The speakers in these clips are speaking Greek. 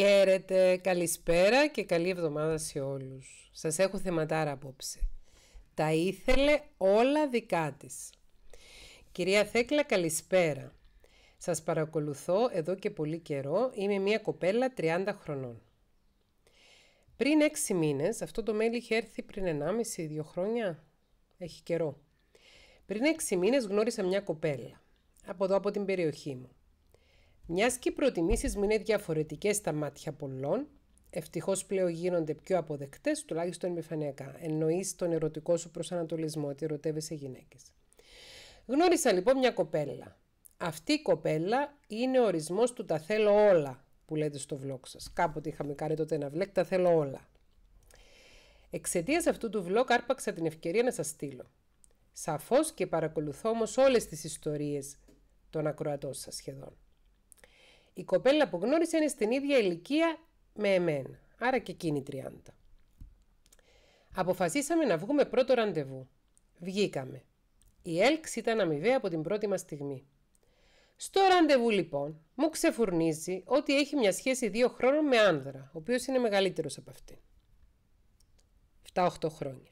Χαίρετε, καλησπέρα και καλή εβδομάδα σε όλους. Σας έχω θεματάρα απόψε. Τα ήθελε όλα δικά της. Κυρία Θέκλα, καλησπέρα. Σας παρακολουθώ εδώ και πολύ καιρό. Είμαι μια κοπέλα 30 χρονών. Πριν 6 μήνες, αυτό το mail είχε έρθει πριν 1,5-2 χρόνια. Έχει καιρό. Πριν 6 μήνες γνώρισα μια κοπέλα. Από εδώ από την περιοχή μου. Μιας και οι προτιμήσεις μου είναι διαφορετικές στα μάτια πολλών, ευτυχώς πλέον γίνονται πιο αποδεκτές, τουλάχιστον επιφανειακά. Εννοείς τον ερωτικό σου προσανατολισμό, ότι ερωτεύεσαι γυναίκες. Γνώρισα λοιπόν μια κοπέλα. Αυτή η κοπέλα είναι ο ορισμός του τα θέλω όλα που λέτε στο vlog σας. Κάποτε είχαμε κάνει τότε ένα vlog, τα θέλω όλα. Εξαιτίας αυτού του vlog άρπαξα την ευκαιρία να σας στείλω. Σαφώς και παρακολουθώ όμως όλες τις ιστορίες των ακροατών σας σχεδόν. Η κοπέλα που γνώρισε είναι στην ίδια ηλικία με εμένα, άρα και εκείνη 30. Αποφασίσαμε να βγούμε πρώτο ραντεβού. Βγήκαμε. Η έλξη ήταν αμοιβαία από την πρώτη μας στιγμή. Στο ραντεβού λοιπόν μου ξεφουρνίζει ότι έχει μια σχέση δύο χρόνων με άνδρα, ο οποίος είναι μεγαλύτερος από αυτήν. 7-8 χρόνια.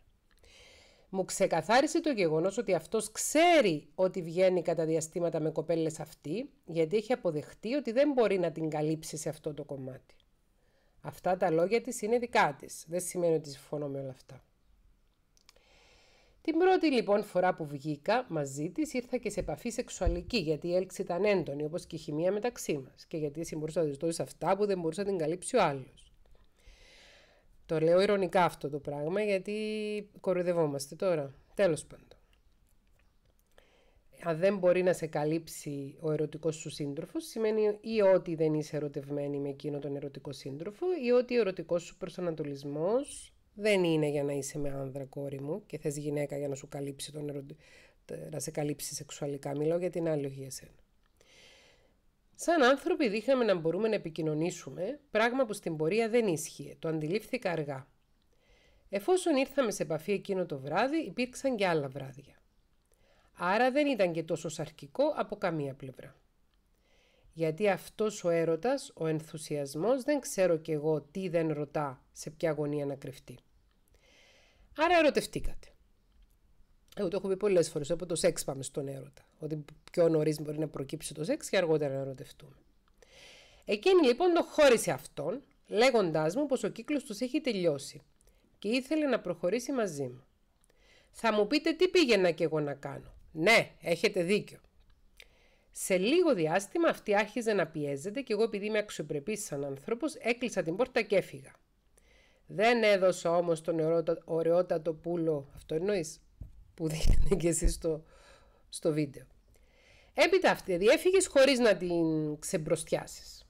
Μου ξεκαθάρισε το γεγονός ότι αυτός ξέρει ότι βγαίνει κατά διαστήματα με κοπέλες αυτή, γιατί έχει αποδεχτεί ότι δεν μπορεί να την καλύψει σε αυτό το κομμάτι. Αυτά τα λόγια της είναι δικά της. Δεν σημαίνει ότι συμφωνώ με όλα αυτά. Την πρώτη λοιπόν φορά που βγήκα μαζί της ήρθα και σε επαφή σεξουαλική γιατί η έλξη ήταν έντονη όπως και η χημεία μεταξύ μας και γιατί εσύ μπορούσα να σε αυτά που δεν μπορούσε να την καλύψει ο άλλος. Το λέω ηρωνικά αυτό το πράγμα γιατί κοροϊδευόμαστε τώρα. Τέλος πάντων. Αν δεν μπορεί να σε καλύψει ο ερωτικός σου σύντροφος, σημαίνει ή ότι δεν είσαι ερωτευμένη με εκείνο τον ερωτικό σύντροφο ή ότι ο ερωτικός σου προσανατολισμός δεν είναι για να είσαι με άνδρα κόρη μου και θες γυναίκα για να, σου καλύψει τον να σε καλύψει σεξουαλικά. Μιλάω για την άλλη σένα. Σαν άνθρωποι δείχναμε να μπορούμε να επικοινωνήσουμε, πράγμα που στην πορεία δεν ίσχυε, το αντιλήφθηκα αργά. Εφόσον ήρθαμε σε επαφή εκείνο το βράδυ, υπήρξαν και άλλα βράδια. Άρα δεν ήταν και τόσο σαρκικό από καμία πλευρά. Γιατί αυτός ο έρωτας, ο ενθουσιασμός, δεν ξέρω κι εγώ τι δεν ρωτά σε ποια γωνία να κρυφτεί. Άρα ερωτευτήκατε. Εγώ το έχω πει πολλές φορές. Από το σεξ πάμε στον έρωτα. Ότι πιο νωρίς μπορεί να προκύψει το σεξ και αργότερα να ερωτευτούμε. Εκείνη λοιπόν το χώρισε αυτόν, λέγοντάς μου πως ο κύκλος τους έχει τελειώσει και ήθελε να προχωρήσει μαζί μου. Θα μου πείτε τι πήγαινα κι εγώ να κάνω. Ναι, έχετε δίκιο. Σε λίγο διάστημα αυτή άρχιζε να πιέζεται και εγώ επειδή είμαι αξιοπρεπής σαν άνθρωπος, έκλεισα την πόρτα και έφυγα. Δεν έδωσα όμως τον ωραιότατο πουλο, αυτό εννοείς που δείχνετε και εσείς στο, στο βίντεο. Έπειτα αυτή δηλαδή, έφυγες χωρίς να την ξεμπροστιάσεις.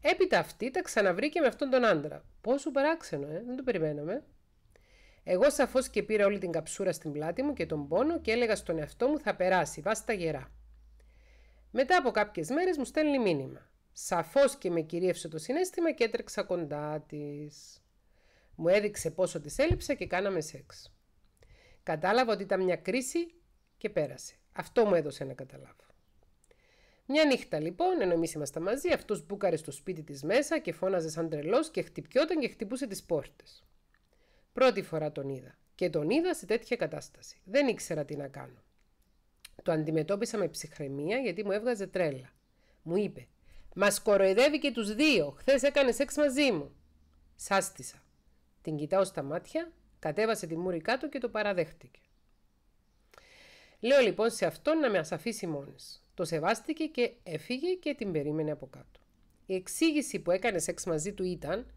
Έπειτα αυτή τα ξαναβρήκε με αυτόν τον άντρα. Πόσο παράξενο, ε? δεν το περιμέναμε. Εγώ σαφώς και πήρα όλη την καψούρα στην πλάτη μου και τον πόνο και έλεγα στον εαυτό μου θα περάσει, τα γερά. Μετά από κάποιες μέρες μου στέλνει μήνυμα. Σαφώς και με κυρίευσε το συνέστημα και έτρεξα κοντά της. Μου έδειξε πόσο της έλειψα και κάναμε σεξ. Κατάλαβα ότι ήταν μια κρίση και πέρασε. Αυτό μου έδωσε να καταλάβω. Μια νύχτα λοιπόν, ενώ εμείς ήμασταν μαζί, αυτός μπούκαρε στο σπίτι της μέσα και φώναζε σαν τρελός και χτυπιόταν και χτυπούσε τις πόρτες. Πρώτη φορά τον είδα. Και τον είδα σε τέτοια κατάσταση. Δεν ήξερα τι να κάνω. Το αντιμετώπισα με ψυχραιμία γιατί μου έβγαζε τρέλα. Μου είπε: Μας κοροϊδεύει και τους δύο. Χθες έκανες σεξ μαζί μου. Σάστησα. Την κοιτάω στα μάτια Κατέβασε τη μούρη κάτω και το παραδέχτηκε. Λέω λοιπόν σε αυτόν να με ασαφίσει μόνης. Το σεβάστηκε και έφυγε και την περίμενε από κάτω. Η εξήγηση που έκανε σεξ μαζί του ήταν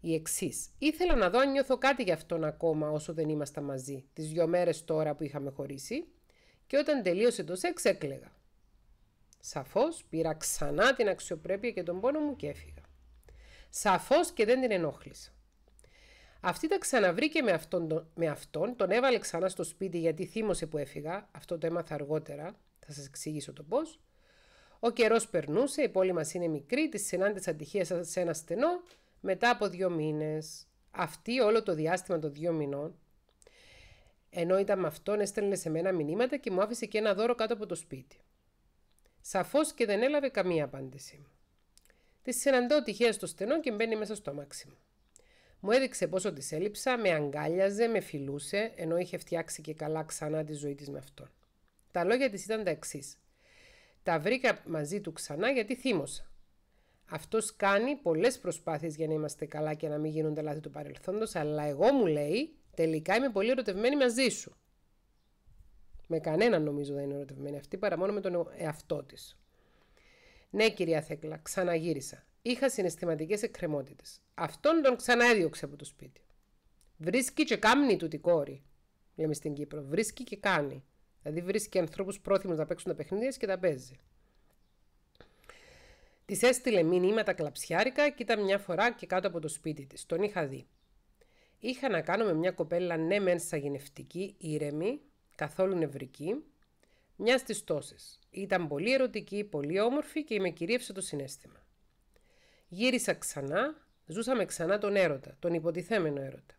η εξής. Ήθελα να δω αν νιώθω κάτι για αυτόν ακόμα όσο δεν ήμασταν μαζί, τις δύο μέρες τώρα που είχαμε χωρίσει, και όταν τελείωσε το σεξ έκλαιγα. Σαφώς πήρα ξανά την αξιοπρέπεια και τον πόνο μου και έφυγα. Σαφώς και δεν την ενόχλησα. Αυτή τα ξαναβρήκε με αυτόν, με αυτόν, τον έβαλε ξανά στο σπίτι γιατί θύμωσε που έφυγα. Αυτό το έμαθα αργότερα, θα σας εξηγήσω το πώς. Ο καιρός περνούσε, η πόλη μας είναι μικρή, τη συνάντησα τυχαία σε ένα στενό μετά από δύο μήνες. Αυτή όλο το διάστημα των δύο μηνών, ενώ ήταν με αυτόν, έστελνε σε μένα μηνύματα και μου άφησε και ένα δώρο κάτω από το σπίτι. Σαφώς και δεν έλαβε καμία απάντηση. Τη συναντώ τυχαία στο στενό και μπαίνει μέσα στο αμάξι μου. Μου έδειξε πόσο της έλειψα, με αγκάλιαζε, με φιλούσε, ενώ είχε φτιάξει και καλά ξανά τη ζωή της με αυτόν. Τα λόγια της ήταν τα εξής. Τα βρήκα μαζί του ξανά γιατί θύμωσα. Αυτός κάνει πολλές προσπάθειες για να είμαστε καλά και να μην γίνονται λάθη του παρελθόντος, αλλά εγώ μου λέει, τελικά είμαι πολύ ερωτευμένη μαζί σου. Με κανέναν νομίζω δεν είναι ερωτευμένη αυτή παρά μόνο με τον εαυτό της. Ναι, κυρία Θέκλα, ξαναγύρισα. Είχα συναισθηματικές εκκρεμότητες. Αυτόν τον ξανά έδιωξε από το σπίτι. Βρίσκει και κάμνη του την κόρη. Λέμε στην Κύπρο. Βρίσκει και κάνει. Δηλαδή βρίσκει ανθρώπους πρόθυμους να παίξουν τα παιχνίδια και τα παίζει. Της έστειλε μηνύματα κλαψιάρικα και ήταν μια φορά και κάτω από το σπίτι της. Τον είχα δει. Είχα να κάνω με μια κοπέλα ναι, μεν σαγηνευτική, ήρεμη, καθόλου νευρική, μιας στι τόσε. Ήταν πολύ ερωτική, πολύ όμορφη και με κυρίευσε το συνέστημα. Γύρισα ξανά, ζούσαμε ξανά τον έρωτα, τον υποτιθέμενο έρωτα.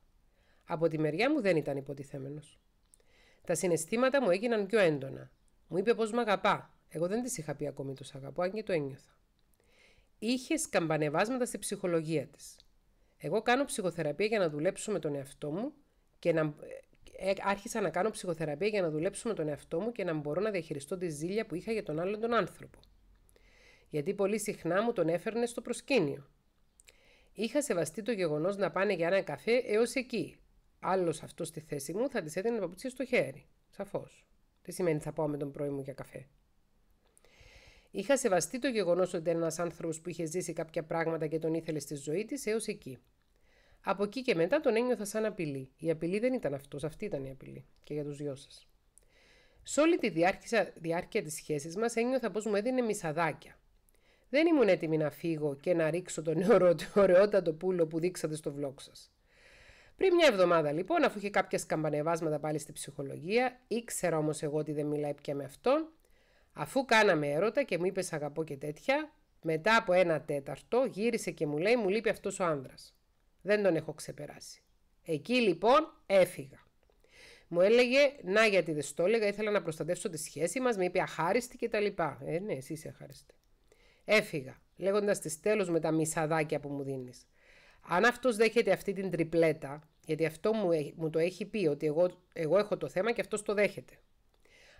Από τη μεριά μου δεν ήταν υποτιθέμενος. Τα συναισθήματα μου έγιναν πιο έντονα. Μου είπε πως με αγαπά. Εγώ δεν της είχα πει ακόμη το αγαπώ, αν και το ένιωθα. Είχες σκαμπανεβάσματα στη ψυχολογία της. Εγώ κάνω ψυχοθεραπεία για να δουλέψω με τον εαυτό μου και να. Ε, ε, άρχισα να κάνω ψυχοθεραπεία για να δουλέψω με τον εαυτό μου και να μπορώ να διαχειριστώ τη ζήλια που είχα για τον άλλον τον άνθρωπο γιατί πολύ συχνά μου τον έφερνε στο προσκήνιο. Είχα σεβαστεί το γεγονός να πάνε για ένα καφέ έως εκεί. Άλλος αυτός στη θέση μου θα της έδινε παπούτσια στο χέρι. Σαφώς. Τι σημαίνει θα πάω με τον πρωί μου για καφέ. Είχα σεβαστεί το γεγονός ότι ένας άνθρωπος που είχε ζήσει κάποια πράγματα και τον ήθελε στη ζωή της έως εκεί. Από εκεί και μετά τον ένιωθα σαν απειλή. Η απειλή δεν ήταν αυτός, αυτή ήταν η απειλή και για τους δυο σας. Σε όλη τη διάρκεια της σχέσης μας ένιωθα πως μου έδινε μισαδάκια. Δεν ήμουν έτοιμη να φύγω και να ρίξω τον ωραιότατο πουλο που δείξατε στο βλόγ σας. Πριν μια εβδομάδα λοιπόν, αφού είχε κάποια σκαμπανεβάσματα πάλι στη ψυχολογία, ήξερα όμως εγώ ότι δεν μιλάει πια με αυτόν. Αφού κάναμε έρωτα και μου είπες Αγαπώ και τέτοια, μετά από ένα τέταρτο γύρισε και μου λέει Μου λείπει αυτός ο άνδρας. Δεν τον έχω ξεπεράσει. Εκεί λοιπόν έφυγα. Μου έλεγε Να γιατί δεν στο έλεγα, ήθελα να προστατεύσω τη σχέση μας, με είπε Αχάριστη κτλ. Ε, ναι, εσύ είσαι αχάριστη. Έφυγα, λέγοντας της τέλος με τα μισαδάκια που μου δίνεις. Αν αυτός δέχεται αυτή την τριπλέτα, γιατί αυτό μου, μου το έχει πει ότι εγώ, εγώ έχω το θέμα και αυτός το δέχεται.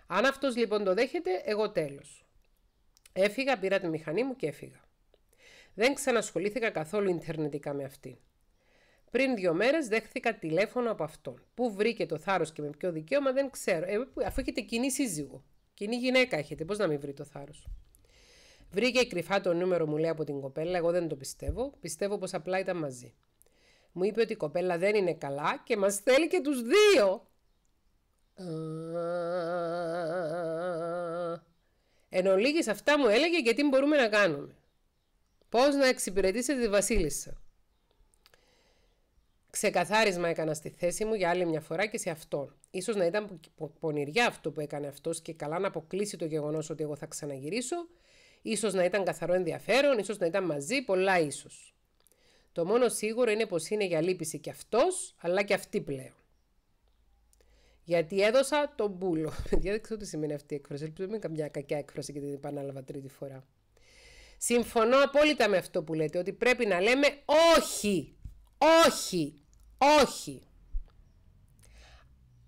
Αν αυτός λοιπόν το δέχεται, εγώ τέλος. Έφυγα, πήρα τη μηχανή μου και έφυγα. Δεν ξανασχολήθηκα καθόλου Ιντερνετικά με αυτή. Πριν δύο μέρες δέχθηκα τηλέφωνο από αυτόν. Πού βρήκε το θάρρος και με ποιο δικαίωμα δεν ξέρω. Ε, αφού έχετε κοινή σύζυγο. Κοινή γυναίκα έχετε, πώς να μην βρει το θάρρος. Βρήκε κρυφά το νούμερο, μου λέει από την κοπέλα. Εγώ δεν το πιστεύω. Πιστεύω πως απλά ήταν μαζί. Μου είπε ότι η κοπέλα δεν είναι καλά και μας θέλει και τους δύο. Εν ολίγης αυτά μου έλεγε και τι μπορούμε να κάνουμε. Πώς να εξυπηρετήσετε τη βασίλισσα. Ξεκαθάρισμα έκανα στη θέση μου για άλλη μια φορά και σε αυτόν. Ίσως να ήταν πονηριά αυτό που έκανε αυτός και καλά να αποκλείσει το γεγονός ότι εγώ θα ξαναγυρίσω Ίσως να ήταν καθαρό ενδιαφέρον, ίσως να ήταν μαζί, πολλά ίσως. Το μόνο σίγουρο είναι πώ είναι για λύπηση κι αυτός, αλλά και αυτή πλέον. Γιατί έδωσα τον πούλο. Γιατί δεν ξέρω τι σημαίνει αυτή η έκφραση. Ελπίζω μην καμιά κακιά έκφραση και την επανάλαβα τρίτη φορά. Συμφωνώ απόλυτα με αυτό που λέτε, ότι πρέπει να λέμε όχι, όχι, όχι.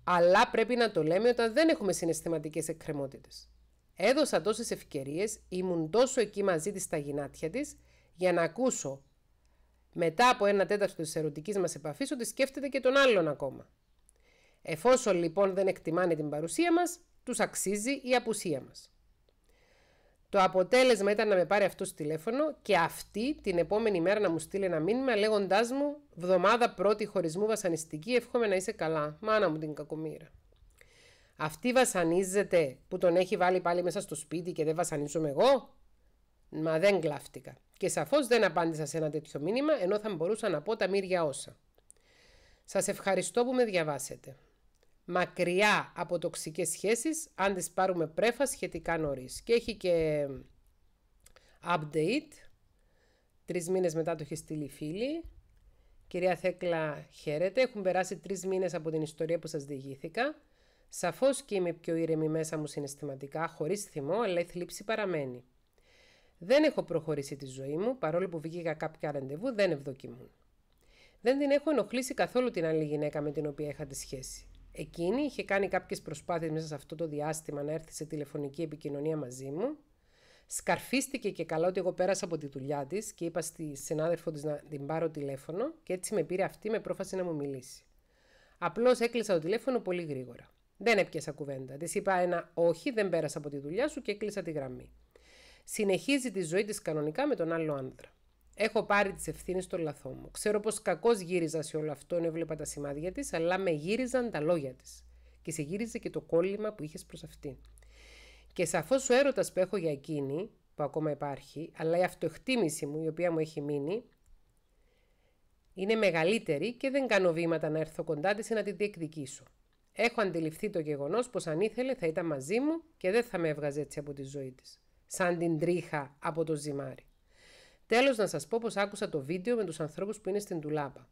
Αλλά πρέπει να το λέμε όταν δεν έχουμε συναισθηματικές εκκρεμότητες. Έδωσα τόσες ευκαιρίες, ήμουν τόσο εκεί μαζί της στα γυνάτια της, για να ακούσω μετά από ένα τέταρτο της ερωτικής μας επαφής ότι σκέφτεται και τον άλλον ακόμα. Εφόσον λοιπόν δεν εκτιμάνε την παρουσία μας, τους αξίζει η απουσία μας. Το αποτέλεσμα ήταν να με πάρει αυτός τηλέφωνο και αυτή την επόμενη μέρα να μου στείλει ένα μήνυμα λέγοντάς μου: Βδομάδα πρώτη χωρισμού βασανιστική, εύχομαι να είσαι καλά. Μάνα μου την κακομήρα. Αυτή βασανίζεται που τον έχει βάλει πάλι μέσα στο σπίτι και δεν βασανίζομαι εγώ. Μα δεν κλαφτήκα. Και σαφώς δεν απάντησα σε ένα τέτοιο μήνυμα, ενώ θα μπορούσα να πω τα μύρια όσα. Σας ευχαριστώ που με διαβάσετε. Μακριά από τοξικές σχέσεις, αν τις πάρουμε πρέφα σχετικά νωρίς. Και έχει και update. Τρεις μήνες μετά το έχει στείλει φίλη. Κυρία Θέκλα, χαίρετε. Έχουν περάσει τρεις μήνες από την ιστορία που σας διηγήθηκα. Σαφώς και είμαι πιο ήρεμη μέσα μου συναισθηματικά, χωρίς θυμό, αλλά η θλίψη παραμένει. Δεν έχω προχωρήσει τη ζωή μου, παρόλο που βγήκα κάποια ραντεβού, δεν ευδοκιμούν. Δεν την έχω ενοχλήσει καθόλου την άλλη γυναίκα με την οποία είχα τη σχέση. Εκείνη είχε κάνει κάποιες προσπάθειες μέσα σε αυτό το διάστημα να έρθει σε τηλεφωνική επικοινωνία μαζί μου. Σκαρφίστηκε και καλά ότι εγώ πέρασα από τη δουλειά της και είπα στη συνάδελφο της να την πάρω τηλέφωνο και έτσι με πήρε αυτή με πρόφαση να μου μιλήσει. Απλώς έκλεισα το τηλέφωνο πολύ γρήγορα. Δεν έπιασα κουβέντα. Της είπα ένα όχι, δεν πέρασα από τη δουλειά σου και έκλεισα τη γραμμή. Συνεχίζει τη ζωή της κανονικά με τον άλλο άντρα. Έχω πάρει τις ευθύνες στο λαθό μου. Ξέρω πως κακώ γύριζα σε όλο αυτό, ενώ έβλεπα τα σημάδια της, αλλά με γύριζαν τα λόγια της. Και σε γύριζε και το κόλλημα που είχες προς αυτή. Και σαφώς ο έρωτας που έχω για εκείνη, που ακόμα υπάρχει, αλλά η αυτοεκτίμηση μου, η οποία μου έχει μείνει, είναι μεγαλύτερη και δεν κάνω βήματα να έρθω κοντά της ή να τη διεκδικήσω. Έχω αντιληφθεί το γεγονός πως αν ήθελε θα ήταν μαζί μου και δεν θα με έβγαζε έτσι από τη ζωή της. Σαν την τρίχα από το ζυμάρι. Τέλος, να σας πω πως άκουσα το βίντεο με τους ανθρώπους που είναι στην τουλάπα.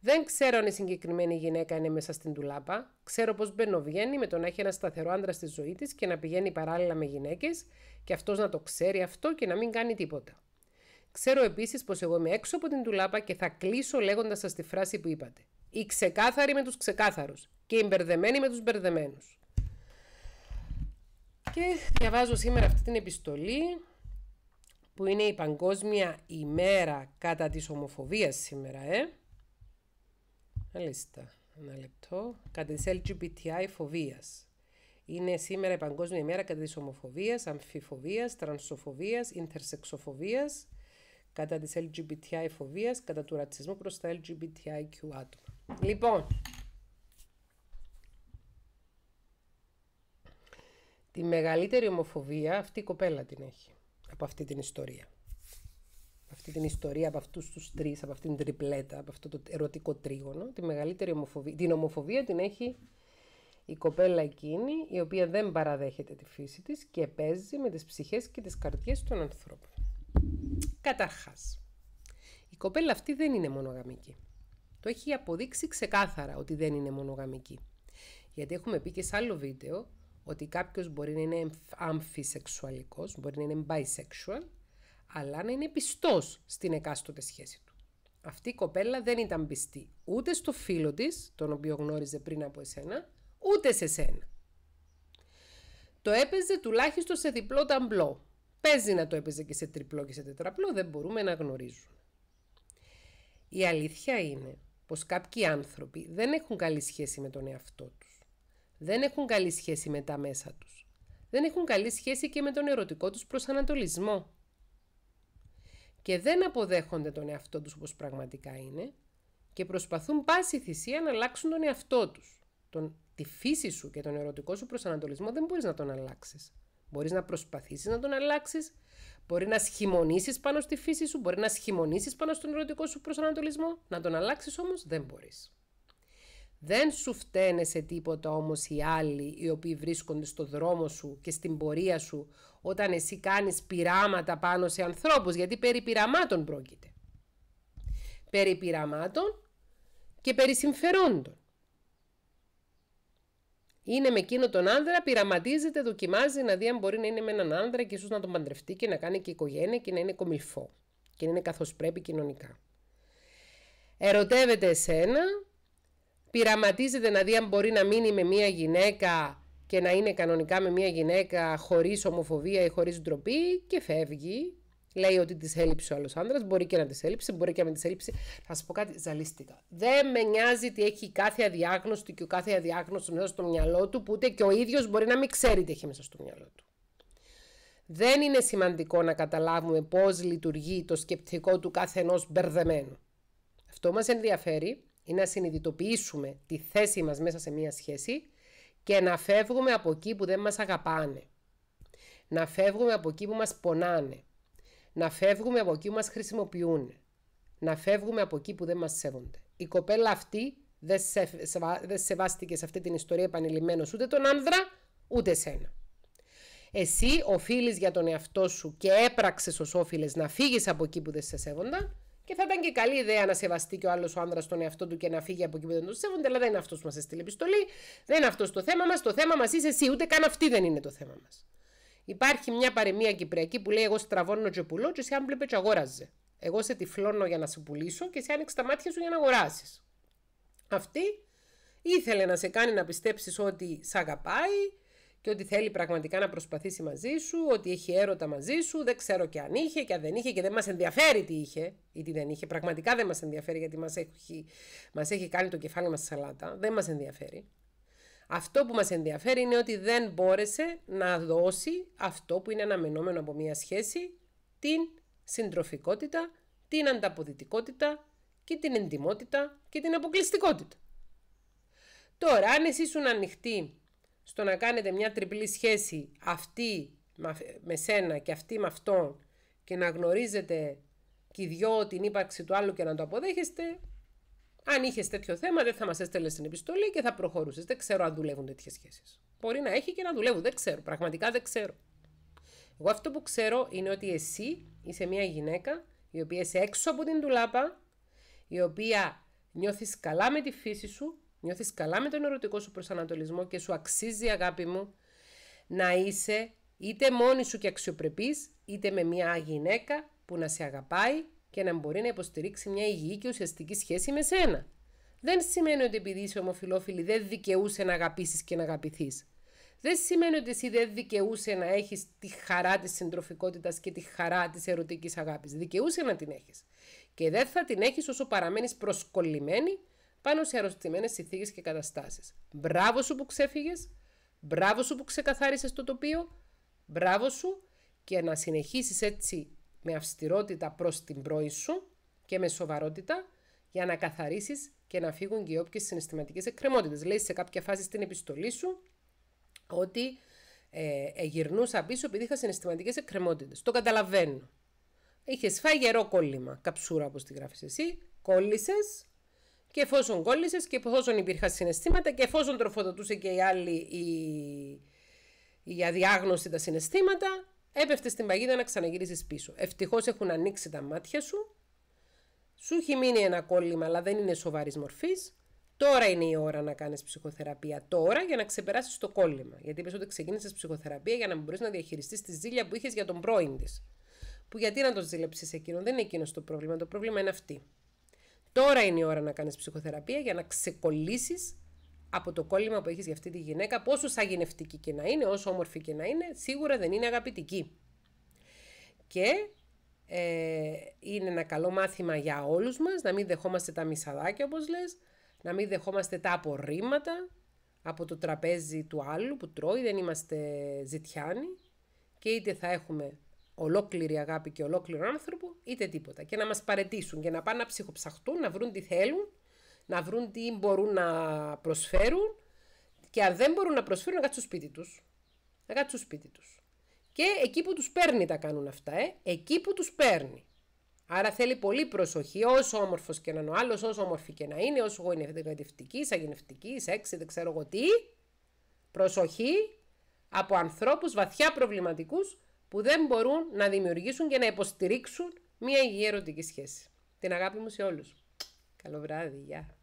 Δεν ξέρω αν η συγκεκριμένη γυναίκα είναι μέσα στην τουλάπα. Ξέρω πως μπαινοβγαίνει με το να έχει ένα σταθερό άντρα στη ζωή της και να πηγαίνει παράλληλα με γυναίκες και αυτός να το ξέρει αυτό και να μην κάνει τίποτα. Ξέρω επίσης πως εγώ είμαι έξω από την τουλάπα και θα κλείσω λέγοντας σας τη φράση που είπατε. Η ξεκάθαρη με τους ξεκάθαρους. Και οι μπερδεμένοι με τους μπερδεμένους. Και διαβάζω σήμερα αυτή την επιστολή που είναι η Παγκόσμια ημέρα κατά της ομοφοβίας σήμερα, ε. Μάλιστα, ένα λεπτό. Κατά της LGBTI φοβίας. Είναι σήμερα η Παγκόσμια ημέρα κατά της ομοφοβίας, αμφιφοβίας, τρανσοφοβίας, ιντερσεξοφοβίας, κατά της LGBTI φοβίας, κατά του ρατσισμού προς τα LGBTIQ άτομα. Λοιπόν, Τη μεγαλύτερη ομοφοβία αυτή η κοπέλα την έχει από αυτή την ιστορία. Αυτή την ιστορία από αυτούς τους τρεις, από αυτήν την τριπλέτα, από αυτό το ερωτικό τρίγωνο, τη μεγαλύτερη ομοφοβία, την ομοφοβία την έχει η κοπέλα εκείνη η οποία δεν παραδέχεται τη φύση της και παίζει με τις ψυχές και τις καρδιές των ανθρώπων. Καταρχάς, η κοπέλα αυτή δεν είναι μονογαμική. Το έχει αποδείξει ξεκάθαρα ότι δεν είναι μονογαμική. Γιατί έχουμε πει και σε άλλο βίντεο ότι κάποιος μπορεί να είναι αμφισεξουαλικός, μπορεί να είναι bisexual, αλλά να είναι πιστός στην εκάστοτε σχέση του. Αυτή η κοπέλα δεν ήταν πιστή ούτε στο φίλο της, τον οποίο γνώριζε πριν από εσένα, ούτε σε σένα. Το έπαιζε τουλάχιστον σε διπλό ταμπλό. Παίζει να το έπαιζε και σε τριπλό και σε τετραπλό, δεν μπορούμε να γνωρίζουμε. Η αλήθεια είναι πως κάποιοι άνθρωποι δεν έχουν καλή σχέση με τον εαυτό τους δεν έχουν καλή σχέση με τα μέσα τους. Δεν έχουν καλή σχέση και με τον ερωτικό τους προσανατολισμό. Και δεν αποδέχονται τον εαυτό τους όπως πραγματικά είναι και προσπαθούν πάση θυσία να αλλάξουν τον εαυτό τους. Τον, τη φύση σου και τον ερωτικό σου προσανατολισμό δεν μπορείς να τον αλλάξεις. Μπορείς να προσπαθήσεις να τον αλλάξεις, μπορεί να σχημονήσεις πάνω στη φύση σου, μπορεί να σχημονήσεις πάνω στον ερωτικό σου προσανατολισμό, να τον αλλάξεις όμως δεν μπορείς. Δεν σου φταίνε σε τίποτα όμως οι άλλοι οι οποίοι βρίσκονται στο δρόμο σου και στην πορεία σου όταν εσύ κάνεις πειράματα πάνω σε ανθρώπους γιατί περί πειραμάτων πρόκειται. Περί πειραμάτων και περί συμφερόντων. Είναι με εκείνο τον άνδρα, πειραματίζεται, δοκιμάζει να δει αν μπορεί να είναι με έναν άνδρα και ίσως να τον παντρευτεί και να κάνει και οικογένεια και να είναι κομιλφό και να είναι καθώς πρέπει κοινωνικά. Ερωτεύεται εσένα, πειραματίζεται να δει αν μπορεί να μείνει με μια γυναίκα και να είναι κανονικά με μια γυναίκα χωρίς ομοφοβία ή χωρίς ντροπή και φεύγει. Λέει ότι της έλειψε ο άλλος άντρα. Μπορεί και να της έλειψε, μπορεί και να της έλειψε. Θα σας πω κάτι, ζαλίστηκα. Δεν με νοιάζει τι έχει κάθε αδιάγνωστη και ο κάθε αδιάγνωστος μέσα στο μυαλό του, που ούτε και ο ίδιος μπορεί να μην ξέρει τι έχει μέσα στο μυαλό του. Δεν είναι σημαντικό να καταλάβουμε πώς λειτουργεί το σκεπτικό του κάθε ενός μπερδεμένου. Αυτό μας ενδιαφέρει είναι να συνειδητοποιήσουμε τη θέση μας μέσα σε μία σχέση και να φεύγουμε από εκεί που δεν μας αγαπάνε. Να φεύγουμε από εκεί που μας πονάνε. Να φεύγουμε από εκεί που μας χρησιμοποιούν. Να φεύγουμε από εκεί που δεν μας σέβονται. Η κοπέλα αυτή δεν, σε, δεν σεβάστηκε σε αυτή την ιστορία επανειλημμένως ούτε τον άνδρα, ούτε σένα. Εσύ οφείλεις για τον εαυτό σου και έπραξες ως όφιλες να φύγεις από εκεί που δεν σε σέβονταν και θα ήταν και καλή ιδέα να σεβαστεί και ο άλλος ο άντρα τον εαυτό του και να φύγει από εκεί που δεν τον σέβονται, αλλά δεν είναι αυτός που μας έστειλε επιστολή. Δεν είναι αυτός το θέμα μας. Το θέμα μας είσαι εσύ, ούτε καν αυτή δεν είναι το θέμα μας. Υπάρχει μια παρεμία κυπριακή που λέει: Εγώ στραβώνω και πουλώ, και εσύ αν βλέπει, αγόραζε. Εγώ σε τυφλώνω για να σε πουλήσω και σε άνοιξε τα μάτια σου για να αγοράσεις. Αυτή ήθελε να σε κάνει να πιστέψεις ότι σ' αγαπάει, και ότι θέλει πραγματικά να προσπαθήσει μαζί σου, ότι έχει έρωτα μαζί σου, δεν ξέρω και αν είχε και αν δεν είχε και δεν μας ενδιαφέρει τι είχε ή τι δεν είχε, πραγματικά δεν μας ενδιαφέρει γιατί μας έχει, μας έχει κάνει το κεφάλι μας σαλάτα, δεν μας ενδιαφέρει. Αυτό που μας ενδιαφέρει είναι ότι δεν μπόρεσε να δώσει αυτό που είναι αναμενόμενο από μια σχέση, την συντροφικότητα, την ανταποδητικότητα και την εντιμότητα και την αποκλειστικότητα. Τώρα, αν εσύ ήσουν ανοιχτή στο να κάνετε μια τριπλή σχέση αυτή με σένα και αυτή με αυτόν και να γνωρίζετε και οι δυο την ύπαρξη του άλλου και να το αποδέχεστε, αν είχες τέτοιο θέμα, δεν θα μας έστελνες την επιστολή και θα προχωρούσες. Δεν ξέρω αν δουλεύουν τέτοιες σχέσεις. Μπορεί να έχει και να δουλεύουν. Δεν ξέρω. Πραγματικά δεν ξέρω. Εγώ αυτό που ξέρω είναι ότι εσύ είσαι μια γυναίκα η οποία είσαι έξω από την τουλάπα, η οποία νιώθεις καλά με τη φύση σου, Νιώθεις καλά με τον ερωτικό σου προσανατολισμό και σου αξίζει η αγάπη μου να είσαι είτε μόνη σου και αξιοπρεπής, είτε με μια γυναίκα που να σε αγαπάει και να μπορεί να υποστηρίξει μια υγιή και ουσιαστική σχέση με σένα. Δεν σημαίνει ότι επειδή είσαι ομοφιλόφιλη δεν δικαιούσε να αγαπήσεις και να αγαπηθείς. Δεν σημαίνει ότι εσύ δεν δικαιούσε να έχεις τη χαρά της συντροφικότητας και τη χαρά της ερωτικής αγάπης. Δικαιούσε να την έχεις. Και δεν θα την έχεις όσο παραμένεις προσκολλημένη πάνω σε αρρωστημένες συνθήκες και καταστάσεις. Μπράβο σου που ξέφυγες, μπράβο σου που ξεκαθάρισες το τοπίο, μπράβο σου και να συνεχίσεις έτσι με αυστηρότητα προς την πρώη σου και με σοβαρότητα για να καθαρίσεις και να φύγουν και οι όποιες συναισθηματικές εκκρεμότητες. Λέει σε κάποια φάση στην επιστολή σου ότι ε, ε, γυρνούσα πίσω επειδή είχα συναισθηματικές εκκρεμότητες. Το καταλαβαίνω. Είχες φάει γερό κόλλημα. Καψούρα, όπως τη γράφεις εσύ. Κόλλησες και εφόσον κόλλησες και εφόσον υπήρχαν συναισθήματα και εφόσον τροφοδοτούσε και η άλλη η, η τα συναισθήματα, έπεφτες στην παγίδα να ξαναγυρίσεις πίσω. Ευτυχώς έχουν ανοίξει τα μάτια σου. Σου έχει μείνει ένα κόλλημα, αλλά δεν είναι σοβαρής μορφής. Τώρα είναι η ώρα να κάνεις ψυχοθεραπεία. Τώρα για να ξεπεράσεις το κόλλημα. Γιατί είπες ότι ξεκίνησες ψυχοθεραπεία για να μπορείς να διαχειριστείς τη ζήλια που είχες για τον πρώην της. Που γιατί να τον ζήλεψεις εκείνον, δεν είναι εκείνος το πρόβλημα. Το πρόβλημα είναι αυτή. Τώρα είναι η ώρα να κάνεις ψυχοθεραπεία για να ξεκολλήσεις από το κόλλημα που έχεις για αυτή τη γυναίκα, πόσο σαγηνευτική και να είναι, όσο όμορφη και να είναι, σίγουρα δεν είναι αγαπητική. Και ε, είναι ένα καλό μάθημα για όλους μας, να μην δεχόμαστε τα μισαδάκια όπως λες, να μην δεχόμαστε τα απορρίμματα από το τραπέζι του άλλου που τρώει, δεν είμαστε ζητιάνοι και είτε θα έχουμε ολόκληρη αγάπη και ολόκληρο άνθρωπο, είτε τίποτα. Και να μας παρετήσουν και να πάνε να ψυχοψαχτούν, να βρουν τι θέλουν, να βρουν τι μπορούν να προσφέρουν και αν δεν μπορούν να προσφέρουν, να κάτσουν σπίτι τους. Να κάτσουν σπίτι τους. Και εκεί που τους παίρνει τα κάνουν αυτά, ε? εκεί που τους παίρνει. Άρα θέλει πολύ προσοχή, όσο όμορφος και να είναι ο άλλος, όσο όμορφη και να είναι, όσο εγώ είναι δεκατευτική, αγενευτική, έξι, δεν ξέρω εγώ τι. Προσοχή από ανθρώπους βαθιά προβληματικούς που δεν μπορούν να δημιουργήσουν και να υποστηρίξουν μια υγιή ερωτική σχέση. Την αγάπη μου σε όλους. Καλό βράδυ, γεια.